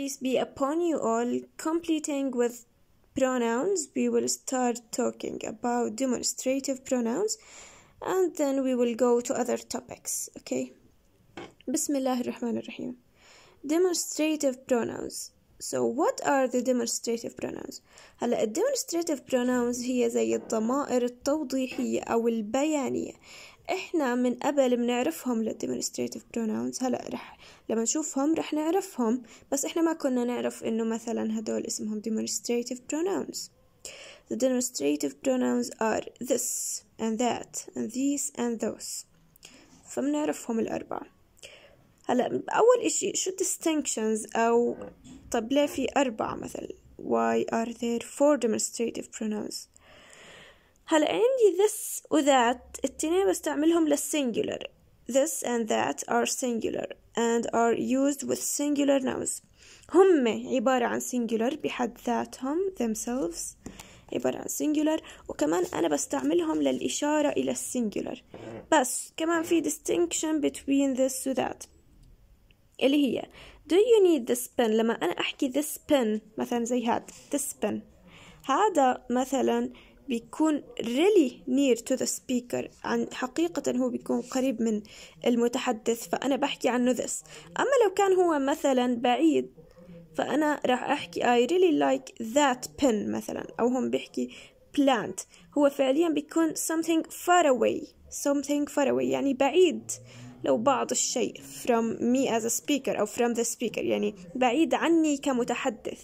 Peace be upon you all. Completing with pronouns, we will start talking about demonstrative pronouns and then we will go to other topics. Okay. Bismillah ar-Rahman ar-Rahim. Demonstrative pronouns. So what are the demonstrative pronouns؟ هلا demonstrative pronouns هي زي الضمائر التوضيحية أو البيانية احنا من قبل بنعرفهم للديمونستريتيف بروناونز هلا رح لما نشوفهم رح نعرفهم بس احنا ما كنا نعرف انه مثلا هدول اسمهم demonstrative pronouns The demonstrative pronouns are this and that and these and those فبنعرفهم الأربعة هلا أول إشي شو distinctions أو طب ليه في أربعة مثلا Why are there four demonstrative pronouns هلا عندي this و that التنين بستعملهم للسنجلر this and that are singular and are used with singular nouns هم عبارة عن singular بحد ذاتهم themselves عبارة عن singular وكمان أنا بستعملهم للإشارة إلى singular بس كمان في distinction between this و that اللي هي do you need this pen لما أنا أحكي this pen مثلا زي هذا this pen هذا مثلا بيكون really near to the speaker عن حقيقة هو بيكون قريب من المتحدث فأنا بحكي عنه this أما لو كان هو مثلا بعيد فأنا راح أحكي I really like that pen مثلا أو هم بيحكي plant هو فعليا بيكون something far away something far away يعني بعيد لو بعض الشيء from me as a speaker أو from the speaker يعني بعيد عني كمتحدث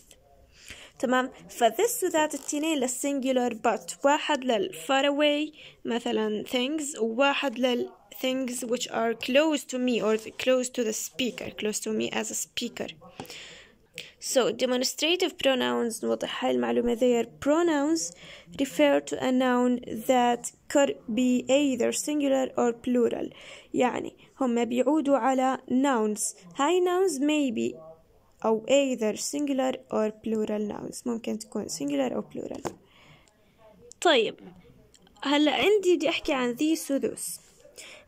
تمام فthis ذات التنين للسنجولار but واحد لل far away مثلا things وواحد لل things which are close to me or close to the speaker close to me as a speaker So demonstrative pronouns نوضح هاي المعلومة there pronouns refer to a noun that could be either singular or plural يعني هم بيعودوا على nouns هاي nouns may be أو either singular or plural nouns ممكن تكون singular أو plural طيب هلا عندي بدي أحكي عن these و those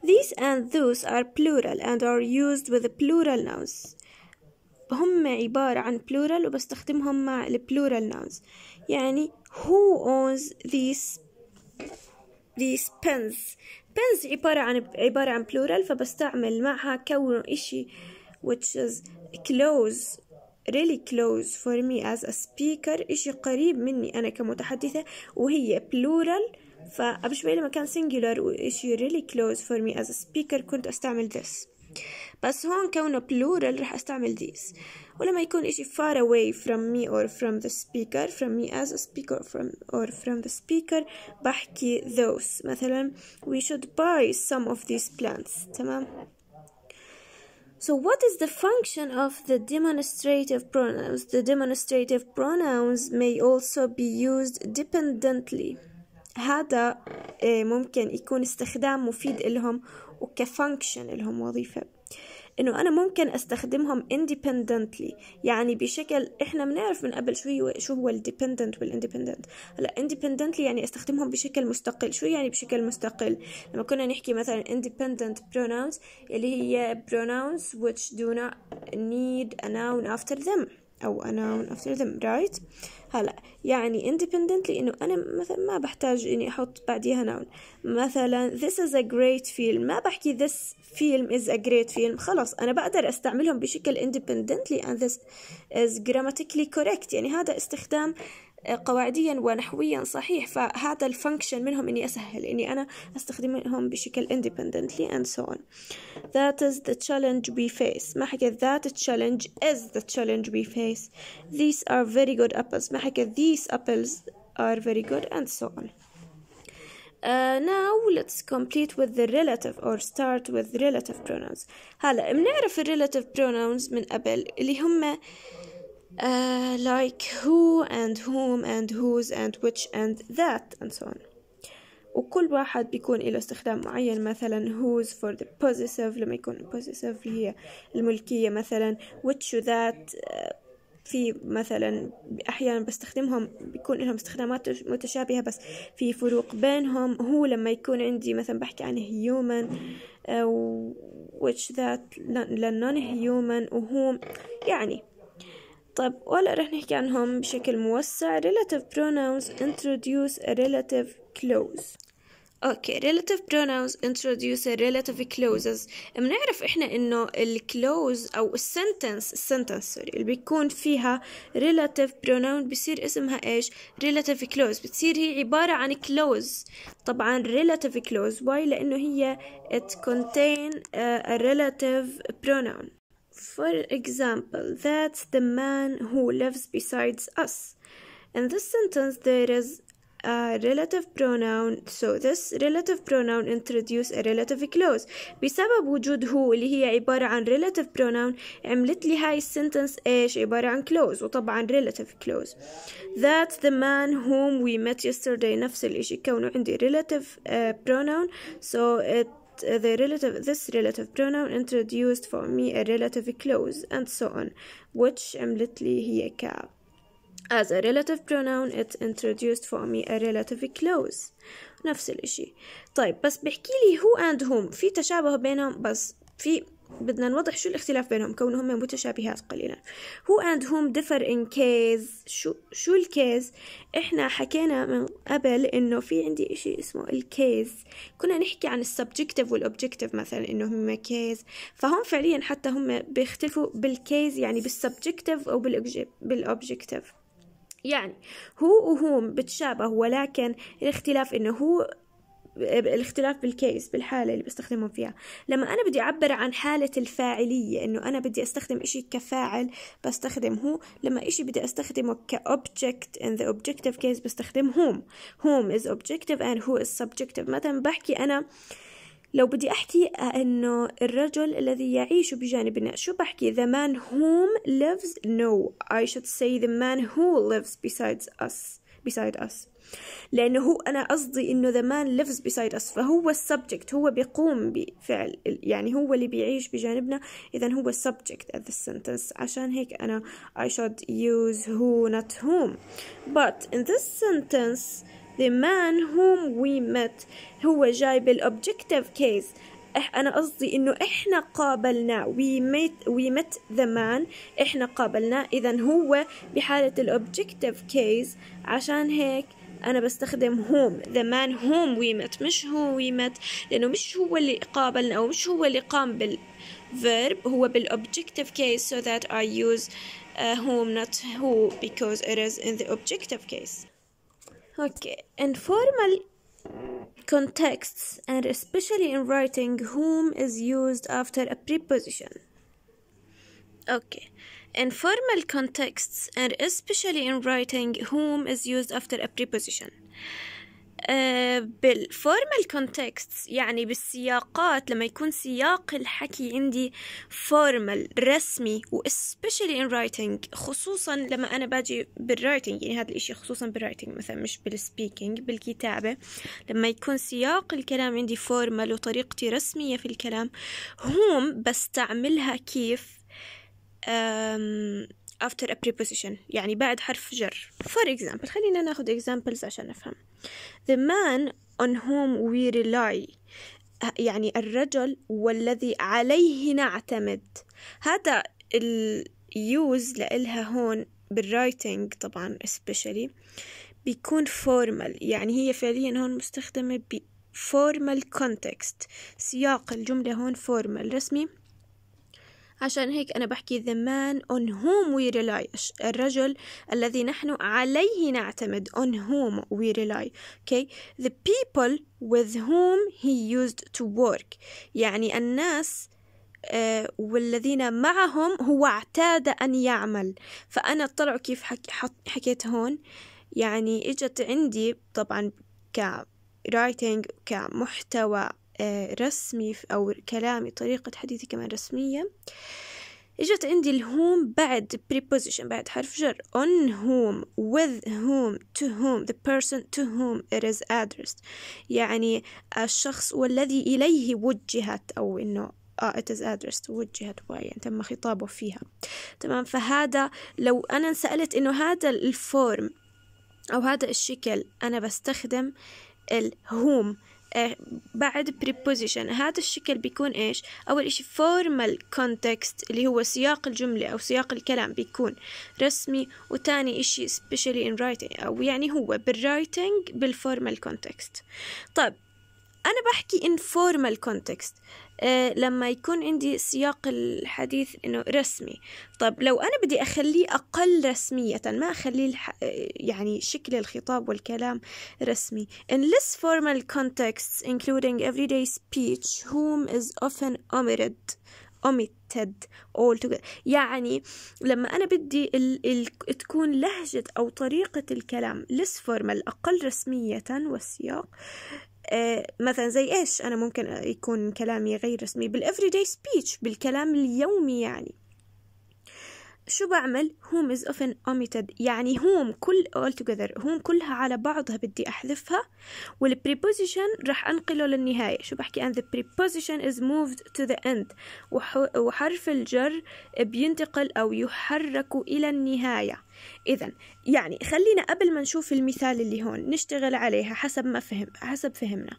these and those are plural and are used with plural nouns هم عبارة عن plural وبستخدمهم مع ال plural nouns يعني who owns these these pens pens عبارة عن عبارة عن plural فبستعمل معها كون إشي which is clothes really close for me as a speaker إشي قريب مني أنا كمتحدثة وهي plural فقبل شوي لما كان singular وإشي really close for me as a speaker كنت أستعمل this بس هون كونه plural رح أستعمل these ولما يكون إشي far away from me or from the speaker from me as a speaker from or from the speaker بحكي those مثلا we should buy some of these plants تمام So, what is the function of the demonstrative pronouns? The demonstrative pronouns may also be used dependently. هذا ممكن يكون استخدام مفيد لهم وكفانكشن لهم وظيفة انه انا ممكن استخدمهم independently يعني بشكل احنا بنعرف من قبل شو هو شو هو الديبندنت والاندبندنت هلا independently يعني استخدمهم بشكل مستقل شو يعني بشكل مستقل لما كنا نحكي مثلا independent pronouns اللي هي pronouns which do not need a noun after them أو أنا after them right هلا يعني independently إنه أنا مثلا ما بحتاج إني أحط بعديها noun مثلا this is a great film ما بحكي this film is a great film خلص أنا بقدر أستعملهم بشكل independently and this is grammatically correct يعني هذا استخدام قواعديا ونحويا صحيح فهذا الفانكشن منهم اني اسهل اني انا استخدمهم بشكل independently and so on that is the challenge we face ما حكيت that challenge is the challenge we face these are very good apples ما حكيت these apples are very good and so on Uh, now let's complete with the relative or start with relative pronouns هلا بنعرف ال relative pronouns من قبل اللي هم Uh, like who and whom and whose and which and that and so on وكل واحد بيكون له استخدام معين مثلا who's for the possessive لما يكون possessive هي الملكية مثلا which that uh، في مثلا أحيانا بستخدمهم بيكون لهم استخدامات متشابهة بس في فروق بينهم هو لما يكون عندي مثلا بحكي عن human uh، which that للنون human وهم يعني طيب وهلا رح نحكي عنهم بشكل موسع relative pronouns introduce a relative clause اوكي relative pronouns introduce a relative clauses بنعرف احنا انه الكلوز او السنتنس السنتنس سوري اللي بيكون فيها relative pronoun بصير اسمها ايش relative clause بتصير هي عبارة عن كلوز طبعا relative clause why لانه هي it contain a relative pronoun For example, that's the man who lives besides us. In this sentence, there is a relative pronoun so this relative pronoun introduces a relative clause بسبب وجود هو اللي هي عبارة عن relative pronoun عملت لي هاي السنتنس ايش عبارة عن clause وطبعا relative clause that's the man whom we met yesterday نفس الاشي كونه عندي relative pronoun so it uh, the relative, this relative pronoun introduced for me a relative clause, and so on, which عملت he هي As a relative pronoun it introduced for me a relative clause. نفس الاشي. طيب بس بحكي لي who and whom في تشابه بينهم بس في بدنا نوضح شو الاختلاف بينهم كونهم متشابهات قليلا هو اند هوم ديفر ان كيز شو شو الكيز احنا حكينا من قبل انه في عندي اشي اسمه الكيز كنا نحكي عن السبجكتيف والاوبجكتيف مثلا انه هم كيز فهم فعليا حتى هم بيختلفوا بالكيز يعني بالسبجكتيف او بالاوبجكتيف يعني هو وهم بتشابه ولكن الاختلاف انه هو الاختلاف بالكيس بالحالة اللي بستخدمهم فيها لما أنا بدي أعبر عن حالة الفاعلية إنه أنا بدي أستخدم إشي كفاعل بستخدمه لما إشي بدي أستخدمه كأوبجكت in the objective case بستخدم whom whom is objective and who is subjective مثلا بحكي أنا لو بدي أحكي أنه الرجل الذي يعيش بجانبنا شو بحكي the man whom lives no I should say the man who lives besides us beside us لأنه هو أنا قصدي إنه the man lives beside us فهو السبجكت هو بيقوم بفعل يعني هو اللي بيعيش بجانبنا إذا هو السبجكت at ذا sentence عشان هيك أنا I should use who not whom but in this sentence the man whom we met هو جاي بالobjective case أنا قصدي إنه إحنا قابلنا we met we met the man إحنا قابلنا إذا هو بحالة الأوبجكتيف كيس عشان هيك أنا بستخدم whom the man whom we met مش who we met لأنه مش هو اللي قابلنا أو مش هو اللي قام بال verb هو بالobjective case so that I use uh, whom not who because it is in the objective case okay in formal contexts and especially in writing whom is used after a preposition okay in formal contexts and especially in writing whom is used after a preposition uh, بالفورمال contexts يعني بالسياقات لما يكون سياق الحكي عندي فورمال رسمي especially ان رايتنج خصوصا لما انا باجي بالرايتنج يعني هذا الاشي خصوصا بالرايتنج مثلا مش بالسبيكينج بالكتابة لما يكون سياق الكلام عندي فورمال وطريقتي رسمية في الكلام هم بستعملها كيف after a preposition يعني بعد حرف جر for example خلينا ناخد examples عشان نفهم the man on whom we rely يعني الرجل والذي عليه نعتمد هذا use لإلها هون بالرايتنج طبعا especially بيكون formal يعني هي فعليا هون مستخدمة ب formal context سياق الجملة هون formal رسمي عشان هيك أنا بحكي the man on whom we rely الرجل الذي نحن عليه نعتمد on whom we rely okay the people with whom he used to work يعني الناس آه، والذين معهم هو اعتاد أن يعمل فأنا اطلعوا كيف حكيت هون يعني إجت عندي طبعا كرايتنج كمحتوى آه، رسمي أو كلامي طريقة حديثي كمان رسمية اجت عندي الهوم بعد preposition بعد حرف جر on whom with whom to whom the person to whom it is addressed يعني الشخص والذي إليه وجهت أو إنه آه it is addressed وجهت يعني تم خطابه فيها تمام فهذا لو أنا سألت إنه هذا الفورم أو هذا الشكل أنا بستخدم الهوم إيه، بعد preposition هذا الشكل بيكون إيش أول إشي formal context اللي هو سياق الجملة أو سياق الكلام بيكون رسمي وتاني إشي especially in writing أو يعني هو بالwriting بالformal context طب أنا بحكي informal context آه، لما يكون عندي سياق الحديث إنه رسمي طب لو أنا بدي أخليه أقل رسمية ما أخليه الح... يعني شكل الخطاب والكلام رسمي in less formal contexts including everyday speech whom is often omitted omitted altogether يعني لما أنا بدي ال ال تكون لهجة أو طريقة الكلام less formal أقل رسمية والسياق آه، مثلا زي ايش انا ممكن يكون كلامي غير رسمي بالافريداي سبيتش بالكلام اليومي يعني شو بعمل هوم is often omitted يعني هوم كل all together هوم كلها على بعضها بدي أحذفها والبريبوزيشن preposition راح أنقله للنهاية شو بحكي ان the preposition is moved to the end وحرف الجر بينتقل أو يحرك إلى النهاية إذا يعني خلينا قبل ما نشوف المثال اللي هون نشتغل عليها حسب ما فهم حسب فهمنا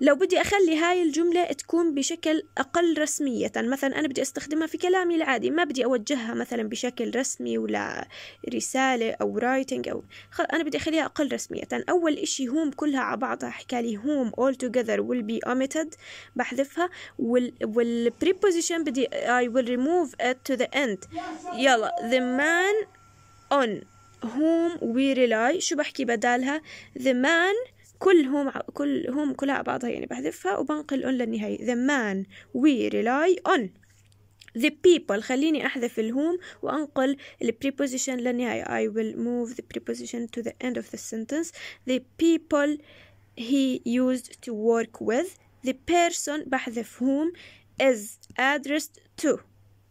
لو بدي أخلي هاي الجملة تكون بشكل أقل رسمية مثلا أنا بدي أستخدمها في كلامي العادي ما بدي أوجهها مثلا بشكل رسمي ولا رسالة أو رايتنج أو خل... أنا بدي أخليها أقل رسمية أول إشي هوم كلها على بعضها حكالي هوم all together will be omitted بحذفها وال... والpreposition بدي I will remove it to the end يلا the man on whom we rely شو بحكي بدالها the man كلهم كلهم كلها بعضها يعني بحذفها وبنقل اون للنهاية the man we rely on the people خليني أحذف الهوم وأنقل ال preposition للنهاية I will move the preposition to the end of the sentence the people he used to work with the person بحذف whom is addressed to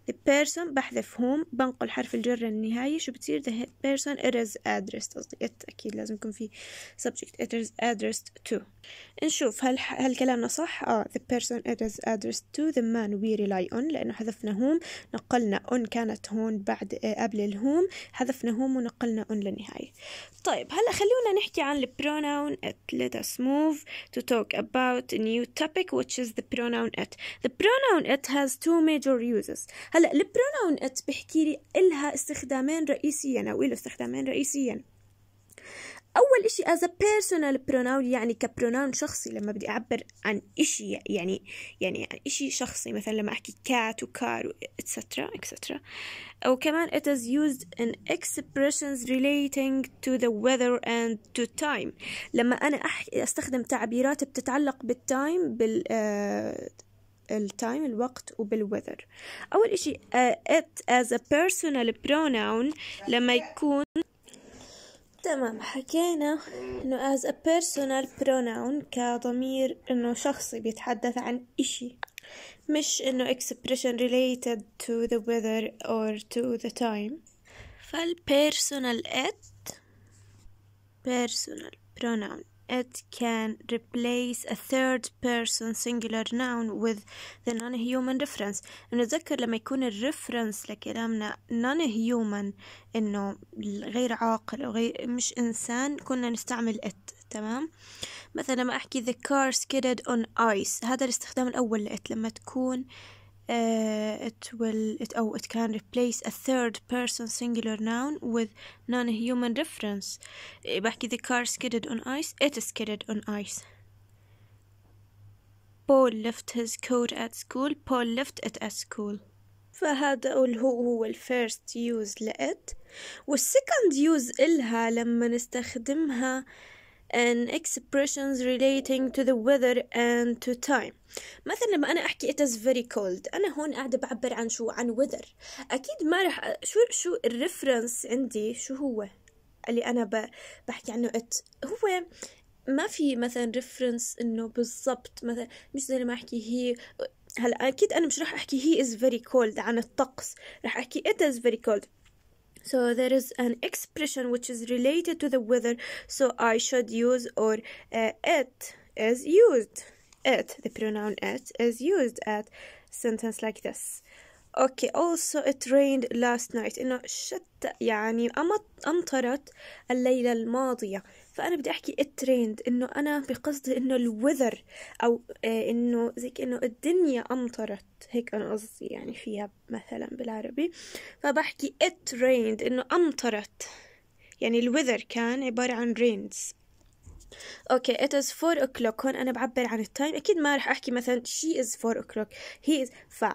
the person بحذف whom بنقل حرف الجر النهائي شو بتصير the person it is addressed قصدي it أكيد لازم يكون في subject it is addressed to نشوف هل هل كلامنا صح اه the person it is addressed to the man we rely on لأنه حذفنا whom نقلنا on كانت هون بعد آه قبل الهوم حذفنا whom ونقلنا on للنهاية طيب هلا خلونا نحكي عن ال pronoun it let us move to talk about a new topic which is the pronoun it the pronoun it has two major uses هلا البروناون ات بحكي لي إلها استخدامين رئيسيين او إله استخدامين رئيسيين اول إشي as a personal pronoun يعني كبروناون شخصي لما بدي اعبر عن إشي يعني يعني عن إشي شخصي مثلا لما احكي cat وcar etc etc او كمان it is used in expressions relating to the weather and to time لما انا أح... استخدم تعبيرات بتتعلق بالتايم بال آه، بالtime الوقت وبالوذر أول إشي uh, it as a personal pronoun لما يكون تمام حكينا إنه as a personal pronoun كضمير إنه شخصي بيتحدث عن إشي مش إنه expression related to the weather or to the time فالpersonal it personal pronoun it can replace a third person singular noun with the non-human reference نتذكر لما يكون الريفرنس لكلامنا non-human انه غير عاقل او غير مش انسان كنا نستعمل it تمام مثلا لما احكي the car skidded on ice هذا الاستخدام الاول لإت لما تكون uh, it will it oh it can replace a third person singular noun with non-human reference eh, بحكي the car skidded on ice it skidded on ice Paul left his coat at school Paul left it at school فهذا اللي هو هو الفيرست يوز لإت والسكند يوز إلها لما نستخدمها and expressions relating to the weather and to time مثلا لما انا احكي it is very cold انا هون قاعده بعبر عن شو عن weather اكيد ما رح شو شو الريفرنس عندي شو هو اللي انا ب... بحكي عنه it هو ما في مثلا ريفرنس انه بالضبط مثلا مش زي ما احكي هي هلا اكيد انا مش راح احكي هي از فيري كولد عن الطقس راح احكي it is very cold so there is an expression which is related to the weather so i should use or uh, it is used it the pronoun it is used at sentence like this okay also it rained last night know, شت يعني امطرت الليله الماضيه فأنا بدي أحكي التريند إنه أنا بقصدي إنه الوذر أو آه، إنه زي إنه الدنيا أمطرت هيك أنا قصدي يعني فيها مثلا بالعربي فبحكي التريند إنه أمطرت يعني الوذر كان عبارة عن رينز اوكي it is 4 o'clock هون انا بعبر عن التايم اكيد ما رح احكي مثلا she is 4 o'clock he is ف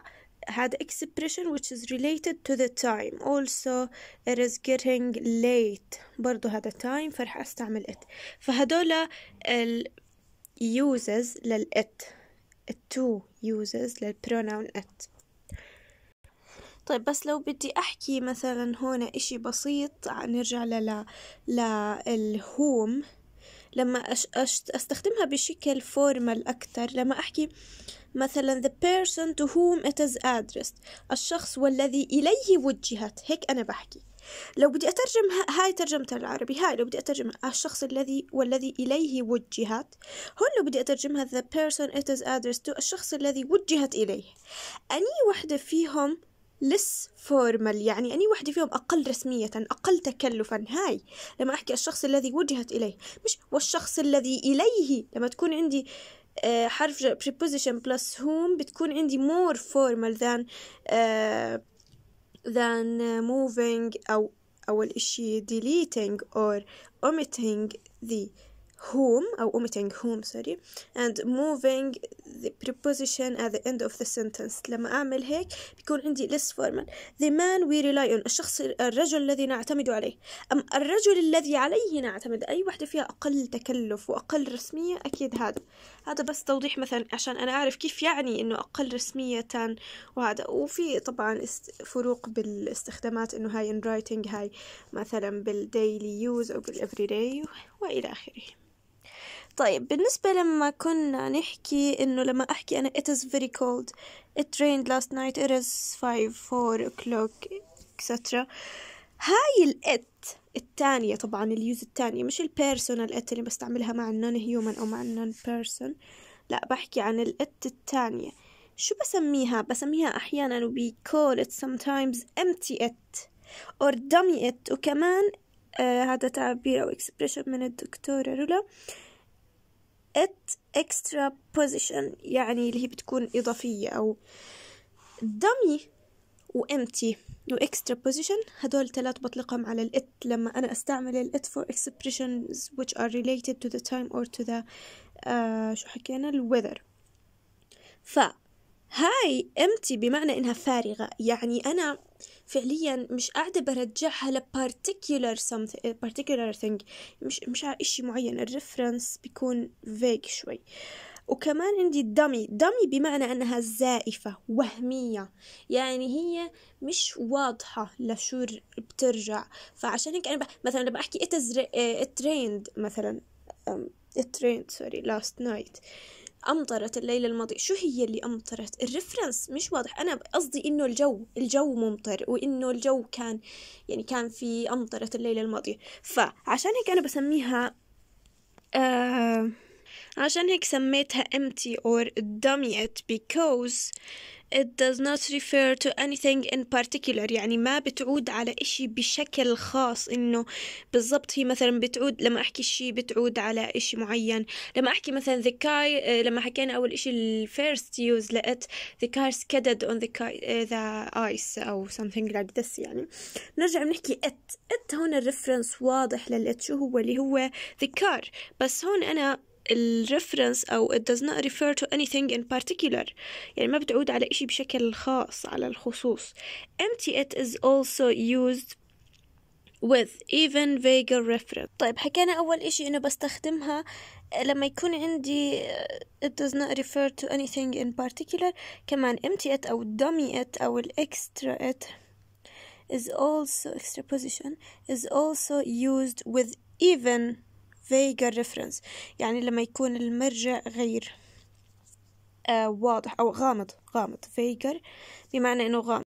had expression which is related to the time also it is getting late برضو هذا time فرح استعمل it فهدول ال uses لل it التو uses لل pronoun it طيب بس لو بدي أحكي مثلا هون إشي بسيط نرجع لل للهوم لما أش... أش... أستخدمها بشكل فورمال أكتر لما أحكي مثلا the person to whom it is addressed الشخص والذي إليه وجهت هيك أنا بحكي لو بدي أترجم هاي ترجمتها العربي هاي لو بدي أترجم الشخص الذي والذي إليه وجهت هون لو بدي أترجمها the person it is addressed to الشخص الذي وجهت إليه أني وحدة فيهم لس فورمال يعني أني وحدة فيهم أقل رسمية أقل تكلفا هاي لما أحكي الشخص الذي وجهت إليه مش والشخص الذي إليه لما تكون عندي حرف preposition plus whom بتكون عندي more formal than than moving أو أول إشي deleting or omitting the whom أو omitting whom sorry and moving the preposition at the end of the sentence لما أعمل هيك بيكون عندي less formal the man we rely on الشخص الرجل الذي نعتمد عليه أم الرجل الذي عليه نعتمد أي وحدة فيها أقل تكلف وأقل رسمية أكيد هذا هذا بس توضيح مثلا عشان أنا أعرف كيف يعني إنه أقل رسمية وهذا وفي طبعا فروق بالاستخدامات إنه هاي in writing هاي مثلا بالdaily use أو بالeveryday وإلى آخره طيب بالنسبة لما كنا نحكي إنه لما أحكي أنا it is very cold it rained last night it is five four o'clock etc هاي الات الثانية طبعا اليوز الثانية مش ال personal ات اللي بستعملها مع النون هيومن أو مع النون بيرسون لا بحكي عن الات الثانية شو بسميها بسميها أحيانا we call it sometimes empty it or dummy it وكمان هذا تعبير أو expression من الدكتورة رولا at extra position يعني اللي هي بتكون إضافية أو dummy و empty و extra position هدول تلات بطلقهم على ال it لما أنا أستعمل ال it for expressions which are related to the time or to the uh, شو حكينا ال weather ف هاي امتي بمعنى انها فارغة يعني انا فعليا مش قاعدة برجعها لبارتيكولر something particular thing مش مش على اشي معين الريفرنس بيكون فيك شوي وكمان عندي الدمي دمي بمعنى انها زائفة وهمية يعني هي مش واضحة لشو بترجع فعشان هيك انا ب... مثلا لما احكي اتريند مثلا اتريند سوري لاست نايت أمطرت الليلة الماضية شو هي اللي أمطرت الريفرنس مش واضح أنا قصدي إنه الجو الجو ممطر وإنه الجو كان يعني كان في أمطرة الليلة الماضية فعشان هيك أنا بسميها آه عشان هيك سميتها empty or dummy it because it does not refer to anything in particular يعني ما بتعود على إشي بشكل خاص إنه بالضبط هي مثلا بتعود لما أحكي شي بتعود على إشي معين لما أحكي مثلا the guy آه، لما حكينا أول إشي ال first use لقيت the car skidded on the, آه، the ice أو something like this يعني نرجع بنحكي it it هون الريفرنس واضح للإت شو هو اللي هو the car بس هون أنا الريفرنس أو it does not refer to anything in particular يعني ما بتعود على إشي بشكل خاص على الخصوص empty it is also used with even vaguer reference طيب حكينا أول إشي إنه بستخدمها لما يكون عندي it does not refer to anything in particular كمان empty it أو dummy it أو extra it is also extra position is also used with even vaguer reference يعني لما يكون المرجع غير واضح أو غامض غامض vaguer بمعنى إنه غامض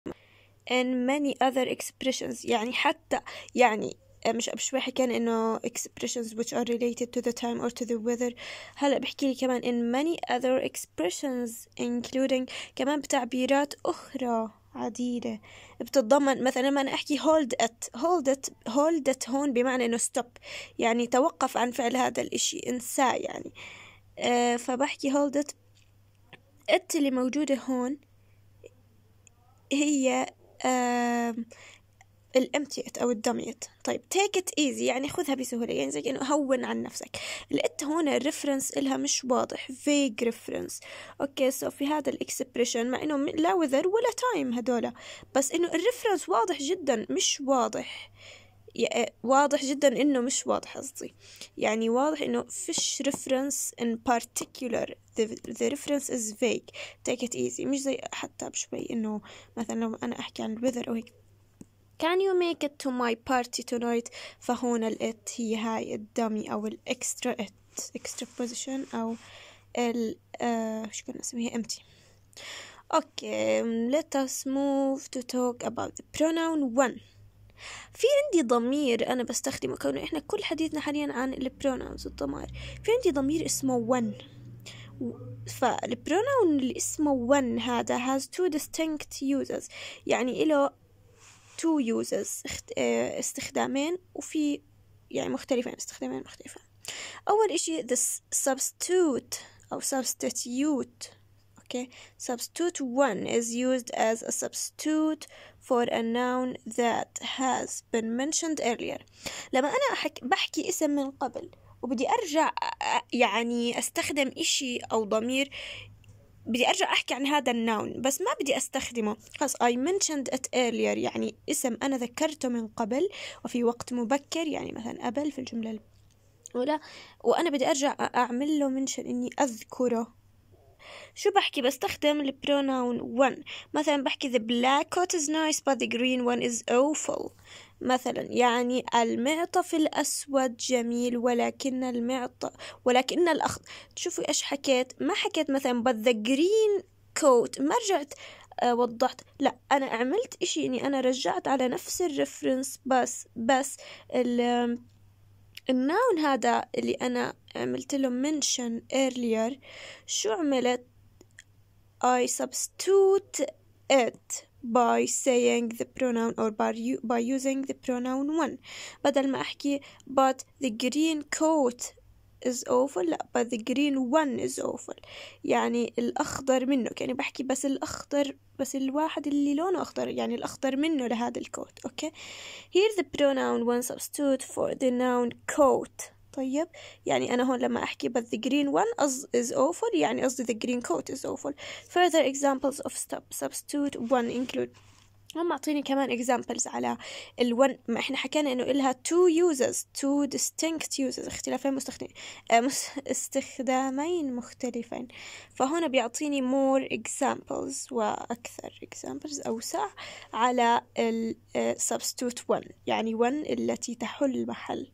and many other expressions يعني حتى يعني مش قبل شوي حكينا انه expressions which are related to the time or to the weather هلا بحكي لي كمان in many other expressions including كمان بتعبيرات اخرى عديدة بتتضمن مثلا لما أنا أحكي hold it hold it hold it هون بمعنى إنه stop يعني توقف عن فعل هذا الإشي انسى يعني أه فبحكي hold it it اللي موجودة هون هي أه الامتيت أو الدميت طيب تيك ات ايزي يعني خذها بسهولة يعني زي إنه هون عن نفسك الات هون الريفرنس إلها مش واضح فيج ريفرنس أوكي سو في هذا الإكسبريشن مع إنه لا وذر ولا تايم هدول بس إنه الريفرنس واضح جدا مش واضح آه، واضح جدا انه مش واضح قصدي يعني واضح انه فيش ريفرنس in particular the, the reference is vague take it easy مش زي حتى بشوي انه مثلا لو انا احكي عن الوذر او هيك can you make it to my party tonight ال الات هي هاي الدمي أو ال extra it extra position أو ال uh, شو كنا نسميها empty Okay, let us move to talk about the pronoun one. في عندي ضمير أنا بستخدمه كونه إحنا كل حديثنا حاليا عن البرونونز والضمائر في عندي ضمير اسمه one فالبرونون اللي اسمه one هذا has two distinct uses يعني إله تو يوزز آه، استخدامين وفي يعني مختلفين استخدامين مختلفة أول إشي the substitute أو substitute okay substitute one is used as a substitute for a noun that has been mentioned earlier لما أنا بحكي اسم من قبل وبدي أرجع آه، يعني أستخدم إشي أو ضمير بدي أرجع أحكي عن هذا الناون بس ما بدي أستخدمه خلاص I mentioned it earlier يعني اسم أنا ذكرته من قبل وفي وقت مبكر يعني مثلا قبل في الجملة الأولى وأنا بدي أرجع أعمل له منشن إني أذكره شو بحكي بستخدم البروناون one مثلا بحكي the black coat is nice but the green one is awful مثلا يعني المعطف الأسود جميل ولكن المعطف ولكن الأخضر تشوفوا إيش حكيت ما حكيت مثلا but the green coat ما رجعت آه، وضحت لا أنا عملت إشي إني أنا رجعت على نفس الرفرنس بس بس ال الناون هذا اللي أنا عملت له منشن earlier شو عملت I substitute it by saying the pronoun or by, by using the pronoun one بدل ما أحكي but the green coat is awful لا but the green one is awful يعني الأخضر منه يعني بحكي بس الأخضر بس الواحد اللي لونه أخضر يعني الأخضر منه لهذا الكوت أوكي okay? Here the pronoun one substitute for the noun coat طيب يعني أنا هون لما أحكي but the green one is is awful يعني قصدي the green coat is awful further examples of stop substitute one include هم معطيني كمان examples على ال one ما احنا حكينا انه إلها two uses two distinct uses اختلافين مستخدمين استخدامين مختلفين فهنا بيعطيني more examples وأكثر examples أوسع على ال substitute one يعني one التي تحل محل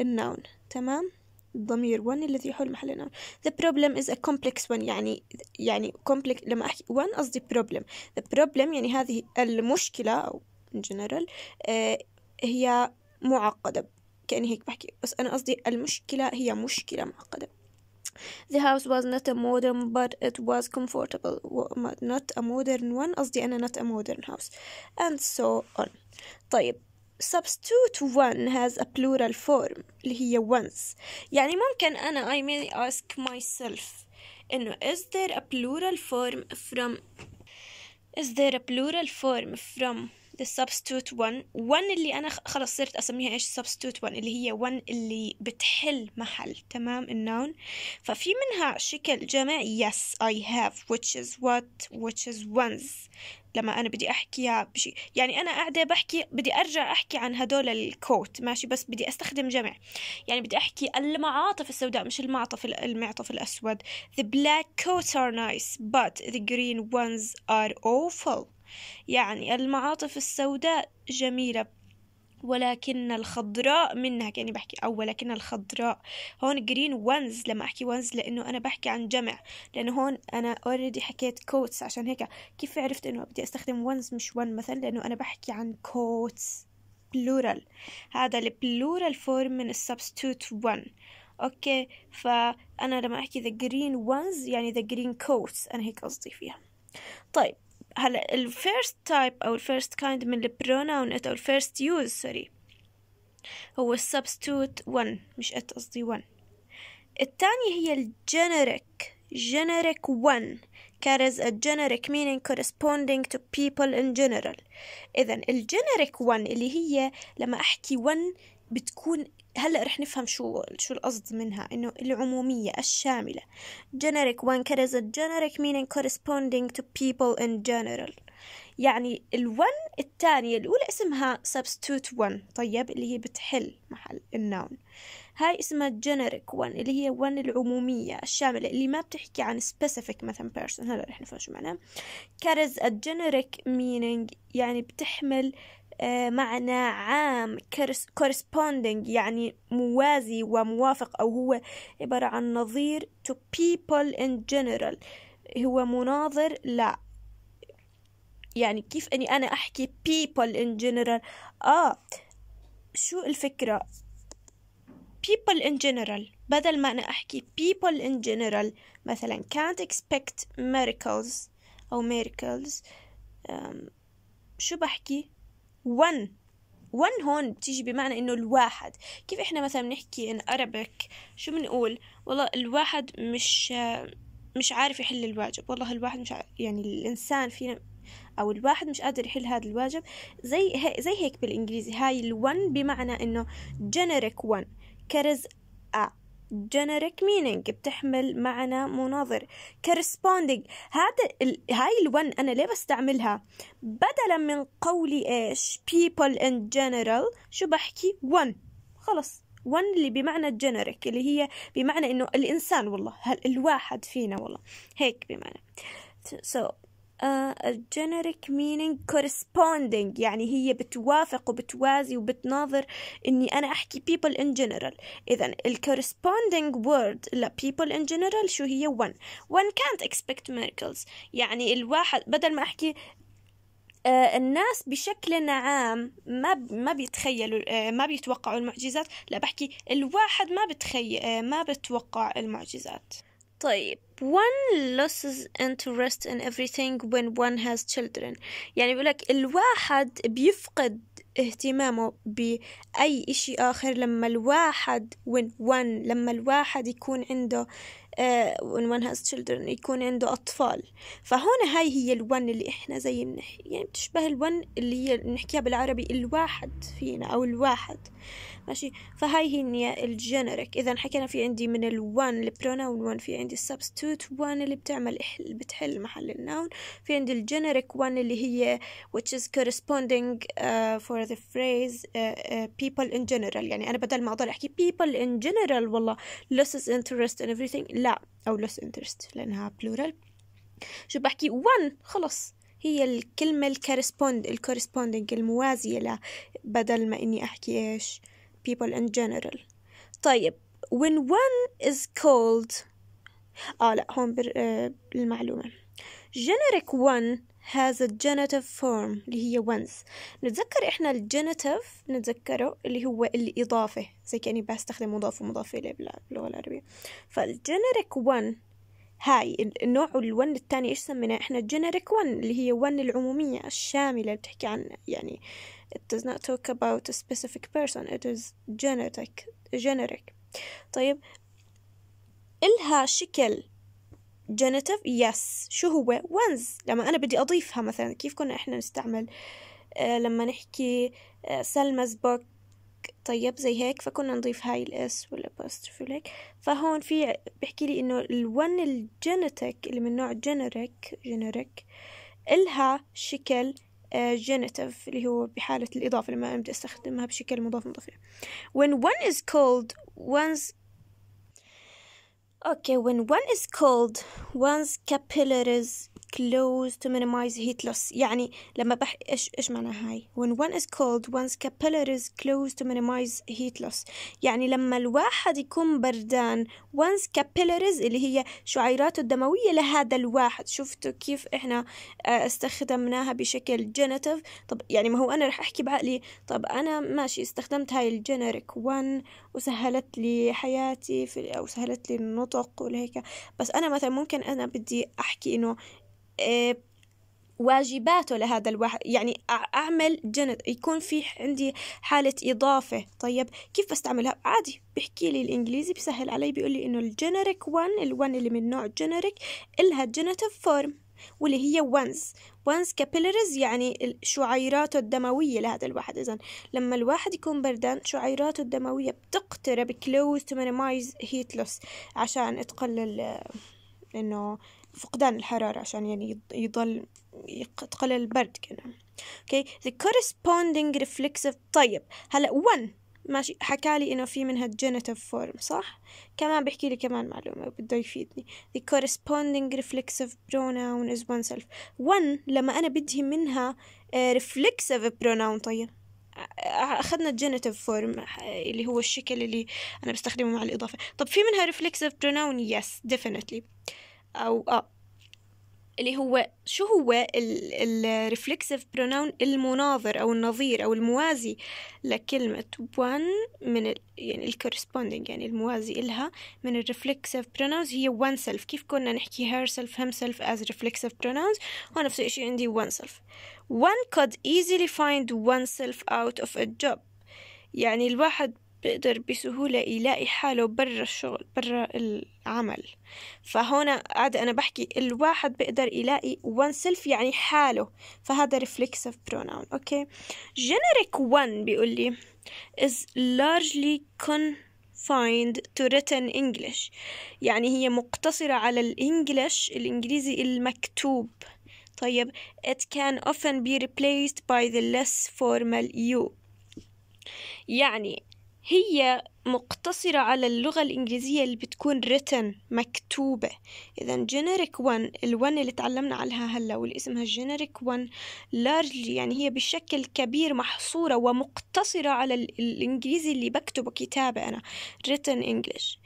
النون تمام الضمير one الذي يحول محل نون the problem is a complex one يعني يعني complex لما أحكي one قصدي problem the problem يعني هذه المشكلة أو in general آه هي معقدة كأني هيك بحكي بس أنا قصدي المشكلة هي مشكلة معقدة The house was not a modern but it was comfortable not a modern one قصدي أنا not a modern house and so on طيب substitute one has a plural form اللي هي once يعني ممكن أنا I may ask myself إنه is there a plural form from is there a plural form from the substitute one one اللي أنا خلاص صرت أسميها إيش substitute one اللي هي one اللي بتحل محل تمام النون ففي منها شكل جمع yes I have which is what which is once لما انا بدي احكي بشي يعني انا قاعده بحكي بدي ارجع احكي عن هدول الكوت ماشي بس بدي استخدم جمع يعني بدي احكي المعاطف السوداء مش المعطف المعطف الاسود the black coats are nice but the green ones are awful يعني المعاطف السوداء جميلة ولكن الخضراء منها كأني بحكي أو ولكن الخضراء هون جرين وانز لما أحكي وانز لأنه أنا بحكي عن جمع لأنه هون أنا اوريدي حكيت كوتس عشان هيك كيف عرفت أنه بدي أستخدم وانز مش وان مثلا لأنه أنا بحكي عن كوتس plural هذا البلورال فورم من السبستوت one اوكي فانا لما احكي the green ones يعني the green coats انا هيك قصدي فيها طيب هلا الفيرست تايب او الفيرست كايند من pronoun او الفيرست يوز سوري هو السبستوت 1 مش ات قصدي 1 الثانية هي الجنريك generic 1 carries a generic meaning corresponding to people in general إذا generic 1 اللي هي لما أحكي 1 بتكون هلا رح نفهم شو شو القصد منها انه العموميه الشامله generic one is a generic meaning corresponding to people in general يعني ال one الثانيه الاولى اسمها substitute one طيب اللي هي بتحل محل النون هاي اسمها generic one اللي هي one العموميه الشامله اللي ما بتحكي عن specific مثلا person هلا رح نفهم شو معناها cares a generic meaning يعني بتحمل معنى عام corresponding يعني موازي وموافق أو هو عبارة عن نظير to people in general هو مناظر لا يعني كيف أني أنا أحكي people in general آه شو الفكرة people in general بدل ما أنا أحكي people in general مثلا can't expect miracles أو miracles شو بحكي ون ون هون بتيجي بمعنى انه الواحد كيف احنا مثلا بنحكي ان اربك شو بنقول والله الواحد مش مش عارف يحل الواجب والله الواحد مش عارف يعني الانسان فينا او الواحد مش قادر يحل هذا الواجب زي زي هيك بالانجليزي هاي الون بمعنى انه generic one كرز generic meaning بتحمل معنى مناظر corresponding هذا ال... هاي الون أنا ليه بستعملها بدلا من قولي إيش people in general شو بحكي one خلص ون اللي بمعنى جنريك اللي هي بمعنى انه الانسان والله الواحد فينا والله هيك بمعنى so الجنريك مينينج كورسبوندينج يعني هي بتوافق وبتوازي وبتناظر اني انا احكي people in general اذا الكورسبوندينج word ل people in general شو هي one one can't expect miracles يعني الواحد بدل ما احكي آه، الناس بشكل عام ما ما بيتخيلوا آه، ما بيتوقعوا المعجزات لا بحكي الواحد ما بتخيل آه، ما بتوقع المعجزات طيب one loses interest in everything when one has children يعني بيقول لك الواحد بيفقد اهتمامه بأي إشي آخر لما الواحد when one لما الواحد يكون عنده آه، when one has children يكون عنده أطفال فهون هاي هي الون اللي إحنا زي بنحكي يعني بتشبه الون اللي هي بنحكيها بالعربي الواحد فينا أو الواحد ماشي فهاي هي الجنريك إذا حكينا في عندي من الون البروناون ون في عندي السبستوت ون اللي بتعمل بتحل محل النون في عندي الجنريك ون اللي هي which is corresponding uh, for the phrase uh, uh, people in general يعني أنا بدل ما أضل أحكي people in general والله losses interest and everything لا أو لوس interest لأنها plural شو بحكي one خلص هي الكلمة الكورسبوند الكورسبوندنج الموازية ل بدل ما إني أحكي إيش people in general طيب when one is called آه لا هون بر... آه المعلومة generic one has a genitive form اللي هي once نتذكر احنا الجينيتيف نتذكره اللي هو الإضافة زي كأني بستخدم مضاف ومضاف إليه باللغة العربية فالجينيريك one هاي النوع الون الثاني ايش سميناه احنا generic one اللي هي one العمومية الشاملة اللي بتحكي عن يعني it does not talk about a specific person it is genetic generic طيب إلها شكل جينيتيف يس شو هو ونز لما أنا بدي أضيفها مثلا كيف كنا إحنا نستعمل آه لما نحكي آه، سلمز بوك طيب زي هيك فكنا نضيف هاي الاس والابوستروف هيك فهون في بحكي لي انه الون الجينيتك اللي من نوع جينيريك جينيريك الها شكل جينيتيف آه، اللي هو بحالة الإضافة لما أنا بدي أستخدمها بشكل مضاف مضاف When one is called one's Okay, when one is cold, one's capillaries close to minimize heat loss يعني لما بح إيش إيش معنى هاي when one is cold one's capillaries close to minimize heat loss يعني لما الواحد يكون بردان one's capillaries اللي هي شعيراته الدموية لهذا الواحد شفتوا كيف إحنا آه، استخدمناها بشكل جينيتيف طب يعني ما هو أنا رح أحكي بعقلي طب أنا ماشي استخدمت هاي الجينيريك one وسهلت لي حياتي في أو سهلت لي النطق ولهيك بس أنا مثلا ممكن أنا بدي أحكي إنه آه، واجباته لهذا الواحد يعني أعمل جند يكون في عندي حالة إضافة طيب كيف بستعملها عادي بحكي لي الإنجليزي بسهل علي بيقول لي إنه الجنريك 1 ال1 اللي من نوع جنريك إلها جينيتيف فورم واللي هي وانس وانس كابيلاريز يعني شعيراته الدموية لهذا الواحد إذا لما الواحد يكون بردان شعيراته الدموية بتقترب كلوز تو minimize هيت لوس عشان تقلل آه، إنه فقدان الحرارة عشان يعني يضل تقلل البرد كذا اوكي the corresponding reflexive طيب هلا one ماشي حكالي انه في منها genitive form صح كمان بحكي لي كمان معلومة بده يفيدني the corresponding reflexive pronoun is oneself one لما انا بدي منها آه، reflexive pronoun طيب اخذنا الجينيتيف آه، فورم اللي هو الشكل اللي انا بستخدمه مع الاضافه طب في منها ريفلكسيف بروناون يس ديفينتلي أو أ اللي هو شو هو reflexive pronoun المناظر أو النظير أو الموازي لكلمة one من ال يعني corresponding يعني الموازي إلها من reflexive pronouns هي one self كيف كنا نحكي herself himself as reflexive pronouns هو نفس الشيء عندي one self one could easily find oneself out of a job يعني الواحد بقدر بسهولة يلاقي حاله برا الشغل برا العمل فهنا قاعدة أنا بحكي الواحد بقدر يلاقي one self يعني حاله فهذا reflexive pronoun أوكي generic one بيقول لي is largely confined to written English يعني هي مقتصرة على الإنجليش الإنجليزي المكتوب طيب it can often be replaced by the less formal you يعني هي مقتصرة على اللغة الإنجليزية اللي بتكون written مكتوبة إذا generic one ال one اللي تعلمنا عليها هلا واللي اسمها generic one largely يعني هي بشكل كبير محصورة ومقتصرة على الإنجليزي اللي بكتبه كتابة أنا written English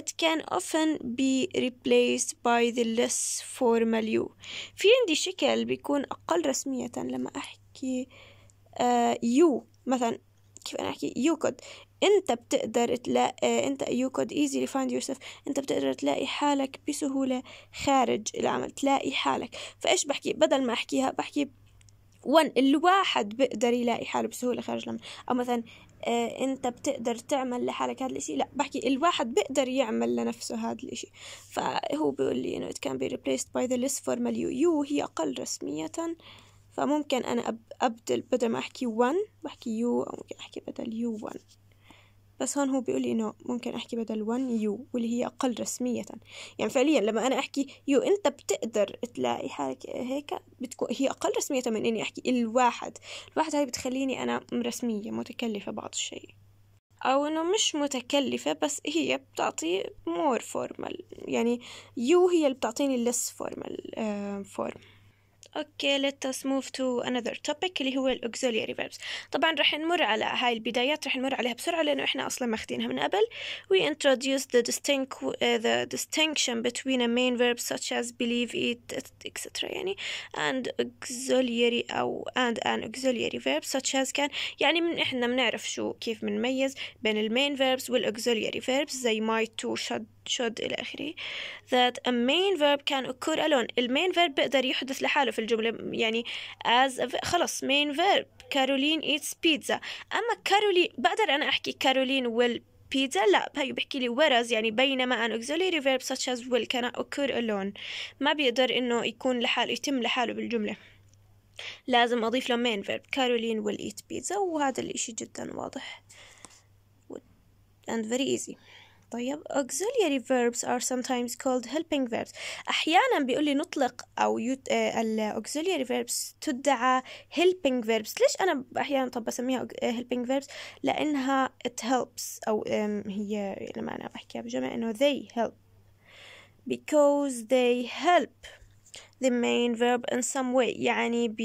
It can often be replaced by the less formal you في عندي شكل بيكون أقل رسمية لما أحكي uh, you مثلا كيف أنا أحكي you could انت بتقدر تلاقي آه، انت you could easily find yourself انت بتقدر تلاقي حالك بسهولة خارج العمل تلاقي حالك فايش بحكي بدل ما احكيها بحكي وان الواحد بيقدر يلاقي حاله بسهولة خارج العمل او مثلا آه انت بتقدر تعمل لحالك هذا الاشي لا بحكي الواحد بيقدر يعمل لنفسه هذا الاشي فهو بيقول لي انه it can be replaced by the less formal you you هي اقل رسمية فممكن انا ابدل بدل ما احكي one بحكي you او ممكن احكي بدل you one بس هون هو بيقول لي إنه ممكن أحكي بدل ون يو واللي هي أقل رسمية يعني فعليا لما أنا أحكي يو أنت بتقدر تلاقي حالك هيك بتكون هي أقل رسمية من إني أحكي الواحد الواحد هاي بتخليني أنا رسمية متكلفة بعض الشيء أو إنه مش متكلفة بس هي بتعطي مور فورمال يعني يو هي اللي بتعطيني less formal فورم آه، اوكي ليت اس موف تو انذر توبيك اللي هو الاوكسيلياري فيربس طبعا راح نمر على هاي البدايات راح نمر عليها بسرعه لانه احنا اصلا ماخذينها من قبل وي انتروديوس ذا ديستينك ذا ديستينكشن بتوين ا مين فيرب سوتش از بيليف believe eat يعني اند auxiliary او اند ان auxiliary فيرب سوتش از كان يعني من احنا بنعرف شو كيف بنميز بين المين فيربس والاوكسيلياري فيربس زي ماي تو shut should إلى آخره that a main verb can occur alone المين verb بيقدر يحدث لحاله في الجملة يعني as a, خلص main verb كارولين eats pizza أما كارولين بقدر أنا أحكي كارولين will بيتزا لا هي بحكي لي whereas يعني بينما an auxiliary verb such as will can occur alone ما بيقدر انه يكون لحاله يتم لحاله بالجملة لازم اضيف له main verb كارولين will eat pizza وهذا الاشي جدا واضح and very easy طيب auxiliary verbs are sometimes called helping verbs أحيانا بيقول لي نطلق أو يت... ال auxiliary verbs تدعى helping verbs ليش أنا أحيانا طب بسميها helping verbs لأنها it helps أو هي لما أنا بحكيها بجمع إنه they help because they help the main verb in some way يعني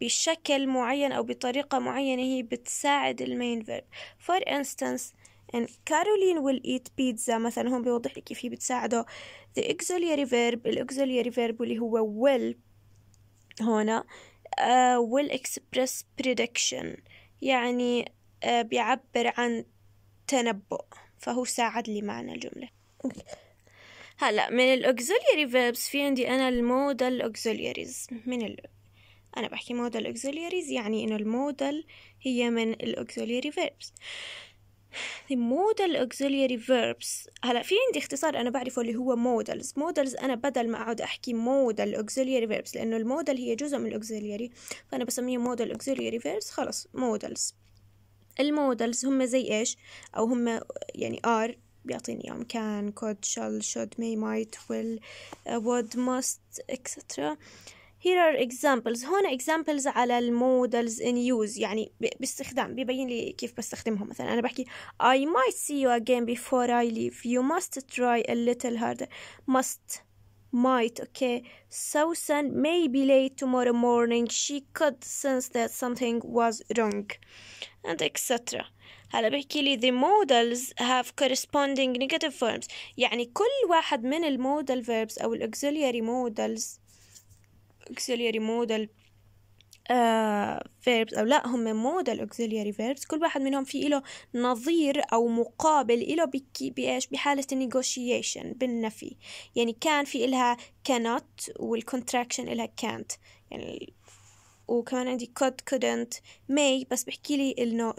بشكل معين أو بطريقة معينة هي بتساعد المين verb for instance and Caroline will eat pizza مثلا هون بيوضح لك كيف هي بتساعده the auxiliary verb auxiliary verb اللي هو will هنا uh, will express prediction يعني uh, بيعبر عن تنبؤ فهو ساعد لي معنى الجملة هلا من الاوكسيلياري فيربس في عندي انا المودال اوكسيلياريز من ال... انا بحكي مودال اوكسيلياريز يعني انه المودال هي من الاوكسيلياري فيربس modal auxiliary verbs هلا في عندي اختصار انا بعرفه اللي هو مودلز مودلز انا بدل ما اقعد احكي modal auxiliary verbs لانه المودل هي جزء من الاوكسيليري فانا بسميه modal auxiliary verbs خلص مودلز المودلز هم زي ايش او هم يعني ار بيعطيني اياهم كان كود شال شود مي مايت ويل وود ماست اكسترا here are examples هنا examples على المودلز in use يعني باستخدام بيبين لي كيف بستخدمهم مثلا أنا بحكي I might see you again before I leave you must try a little harder must might okay Susan may be late tomorrow morning she could sense that something was wrong and etc هلا بحكي لي the models have corresponding negative forms يعني كل واحد من المودل verbs أو الauxiliary models auxiliary modal فيربس آه، او لا هم موديل اوكسيلياري فيربس كل واحد منهم في له نظير او مقابل له بايش بحاله النيغوشيشن بالنفي يعني كان في لها cannot والكونتراكشن لها can't يعني وكمان عندي could couldn't may بس بحكي لي انه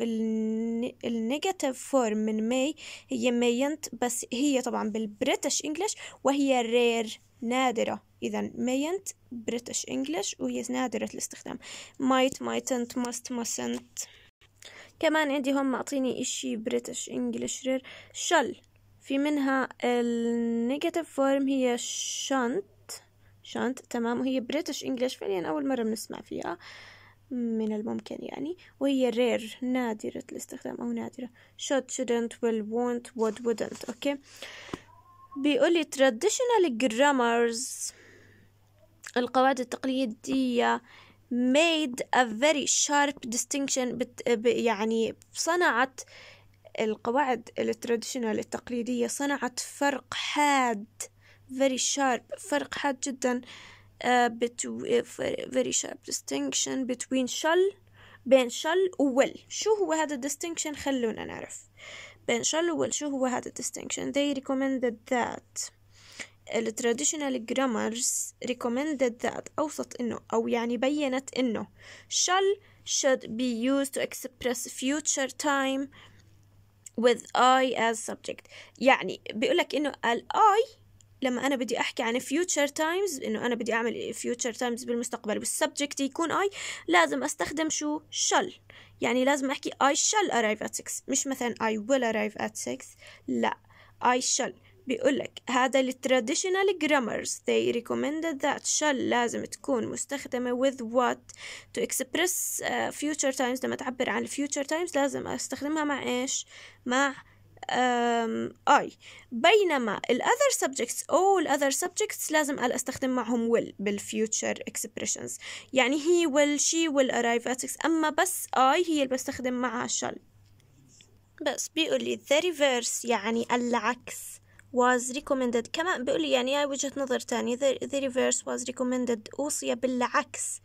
النيجاتيف فورم من may هي mayn't بس هي طبعا بالبريتش انجلش وهي rare نادره إذا mayn't British English وهي نادرة الاستخدام might mightn't must mustn't كمان عندي هم معطيني إشي British English rare shall في منها النيجاتيف فورم هي shunt shunt تمام وهي British English فعليا أول مرة بنسمع فيها من الممكن يعني وهي رير نادرة الاستخدام أو نادرة should shouldn't will won't would wouldn't أوكي okay. بيقولي traditional grammars القواعد التقليدية made a very sharp distinction بت يعني صنعت القواعد التراديشنال التقليدية صنعت فرق حاد very sharp فرق حاد جدا uh, between, very sharp distinction between shall بين shall و will شو هو هذا distinction خلونا نعرف بين shall و will شو هو هذا distinction they recommended that ال traditional grammars recommended that أوصت إنه أو يعني بيّنت إنه shall should be used to express future time with I as subject يعني لك إنه ال I لما أنا بدي أحكي عن future times إنه أنا بدي أعمل future times بالمستقبل بالسبجكت يكون I لازم أستخدم شو shall يعني لازم أحكي I shall arrive at 6 مش مثلا I will arrive at 6 لا I shall بيقولك هذا التراديشنال grammars they recommended that shall لازم تكون مستخدمة with what to express uh, future times لما تعبر عن future times لازم استخدمها مع ايش مع um, I بينما ال other subjects all other subjects لازم قال استخدم معهم will future expressions يعني he will she will arrive at six أما بس I هي اللي بستخدم معها shall بس بيقول لي the reverse يعني العكس was recommended كما بيقول يعني هاي وجهة نظر تاني the, the reverse was recommended أوصي بالعكس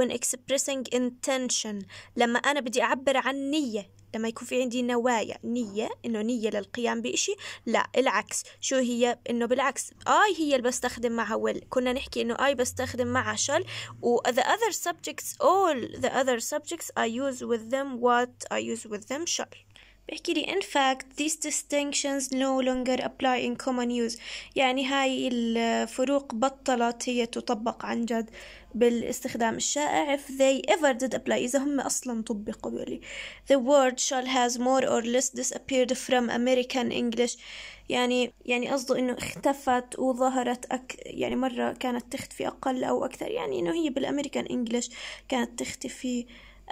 when expressing intention لما أنا بدي أعبر عن نية لما يكون في عندي نوايا نية إنه نية للقيام بإشي لا العكس شو هي إنه بالعكس I هي اللي بستخدم معها will كنا نحكي إنه I بستخدم معها shall و the other subjects all the other subjects I use with them what I use with them shall بحكي لي in fact these distinctions no longer apply in common use يعني هاي الفروق بطلت هي تطبق عن جد بالاستخدام الشائع if they ever did apply إذا هم أصلا طبقوا بيقولي the word shall has more or less disappeared from American English يعني يعني قصده إنه اختفت وظهرت أك يعني مرة كانت تختفي أقل أو أكثر يعني إنه هي بالأمريكان إنجلش كانت تختفي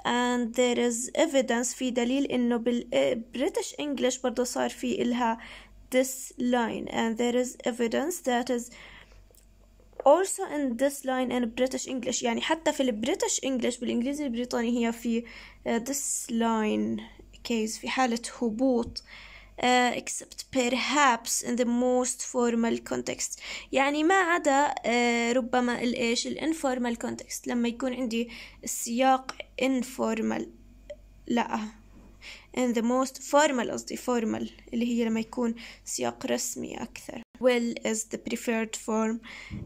and there is evidence في دليل انه بالبريتش انجلش برضه صار في الها this line and there is evidence that is also in this line in British English يعني حتى في البريتش انجلش بالانجليزي البريطاني هي في this line case في حالة هبوط uh, except perhaps in the most formal context يعني ما عدا uh, ربما الإيش الانفورمال كونتكست لما يكون عندي السياق انفورمال لا in the most formal قصدي formal اللي هي لما يكون سياق رسمي أكثر will is the preferred form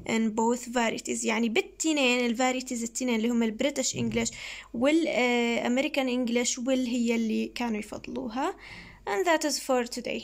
in both varieties يعني بالتنين ال varieties التنين اللي هم ال British البريتش انجلش uh, American English will هي اللي كانوا يفضلوها uh, And that is for today.